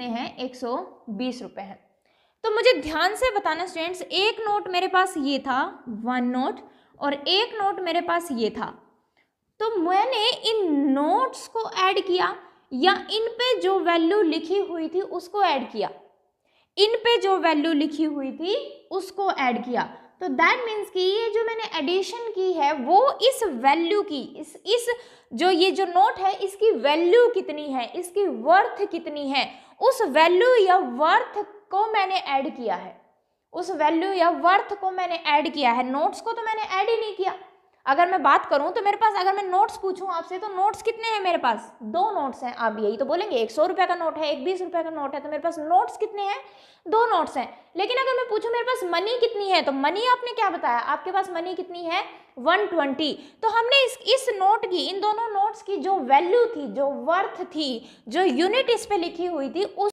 कितने हैं एक सौ बीस रुपये हैं तो मुझे ध्यान से बताना स्टूडेंट्स एक नोट मेरे पास ये था वन नोट और एक नोट मेरे पास ये था तो मैंने इन नोट्स को ऐड किया या इन पे जो वैल्यू लिखी हुई थी उसको ऐड किया इन पे जो वैल्यू लिखी हुई थी उसको ऐड किया तो दैट मीन्स कि ये जो मैंने एडिशन की है वो इस वैल्यू की इस इस जो ये जो नोट है इसकी वैल्यू कितनी है इसकी वर्थ कितनी है उस वैल्यू या वर्थ को मैंने ऐड किया है उस वैल्यू या वर्थ को मैंने ऐड किया है नोट्स को तो मैंने ऐड ही नहीं किया अगर मैं बात करूं तो मेरे पास अगर मैं नोट्स पूछूं आपसे तो नोट्स कितने हैं मेरे पास दो नोट्स हैं आप यही तो बोलेंगे एक सौ रुपये का नोट है एक बीस रुपये का नोट है तो मेरे पास नोट्स कितने हैं दो नोट्स हैं लेकिन अगर मैं पूछूं मेरे पास मनी कितनी है तो मनी आपने क्या बताया आपके पास मनी कितनी है 120 तो हमने इस इस नोट की इन दोनों नोट्स की जो वैल्यू थी जो वर्थ थी जो यूनिट इस पे लिखी हुई थी उस